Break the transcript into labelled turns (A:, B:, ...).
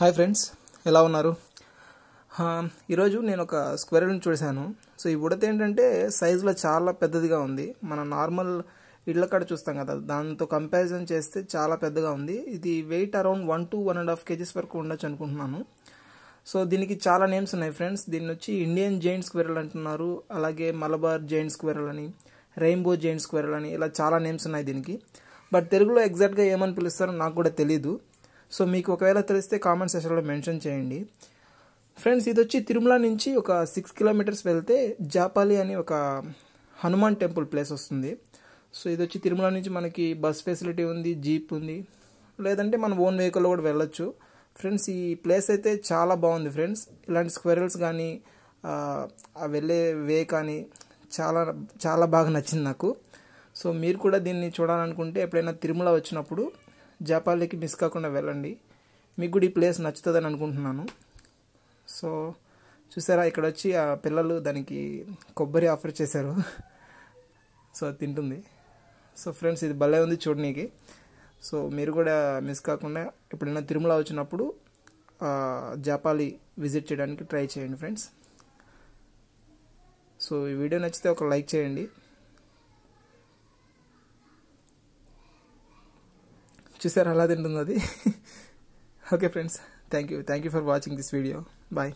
A: hi friends ఎలా ఉన్నారు ఈరోజు నేను ఒక స్క్వెరల్ని చూశాను సో ఈ ఉడత ఏంటంటే సైజులో చాలా పెద్దదిగా ఉంది మన నార్మల్ ఇళ్ళ కాడ చూస్తాం కదా దాంతో కంపారిజన్ చేస్తే చాలా పెద్దగా ఉంది ఇది weight around one to one and half kgs వరకు ఉండొచ్చు అనుకుంటున్నాను సో దీనికి చాలా నేమ్స్ ఉన్నాయి ఫ్రెండ్స్ దీన్ని వచ్చి ఇండియన్ జైంట్ స్క్వేరల్ అంటున్నారు అలాగే మలబార్ జైంట్ స్క్వెరల్ అని రెయిన్బో జైంట్ స్క్వేరల్ అని ఇలా చాలా నేమ్స్ ఉన్నాయి దీనికి బట్ తెలుగులో ఎగ్జాక్ట్గా ఏమని పిలుస్తారో నాకు కూడా తెలీదు సో మీకు ఒకవేళ తెలిస్తే కామెంట్ సెషన్లో మెన్షన్ చేయండి ఫ్రెండ్స్ ఇది వచ్చి తిరుమల నుంచి ఒక సిక్స్ కిలోమీటర్స్ వెళ్తే జాపాలి అని ఒక హనుమాన్ టెంపుల్ ప్లేస్ వస్తుంది సో ఇది వచ్చి తిరుమల నుంచి మనకి బస్ ఫెసిలిటీ ఉంది జీప్ ఉంది లేదంటే మనం ఓన్ వెహికల్లో కూడా వెళ్ళొచ్చు ఫ్రెండ్స్ ఈ ప్లేస్ అయితే చాలా బాగుంది ఫ్రెండ్స్ ఇలాంటి స్క్వెరల్స్ కానీ వెళ్ళే వే కానీ చాలా చాలా బాగా నచ్చింది నాకు సో మీరు కూడా దీన్ని చూడాలనుకుంటే ఎప్పుడైనా తిరుమల వచ్చినప్పుడు జాపాలేకి మిస్ కాకుండా వెళ్ళండి మీకు కూడా ఈ ప్లేస్ నచ్చుతుందని అనుకుంటున్నాను సో చూసారా ఇక్కడ వచ్చి ఆ పిల్లలు దానికి కొబ్బరి ఆఫర్ చేశారు సో అది తింటుంది సో ఫ్రెండ్స్ ఇది భలే ఉంది చూడనీకి సో మీరు కూడా మిస్ కాకుండా ఎప్పుడైనా తిరుమల వచ్చినప్పుడు జాపాలి విజిట్ చేయడానికి ట్రై చేయండి ఫ్రెండ్స్ సో ఈ వీడియో నచ్చితే ఒక లైక్ చేయండి చూసారు అలా తింటుంది అది okay friends thank you thank you for watching this video bye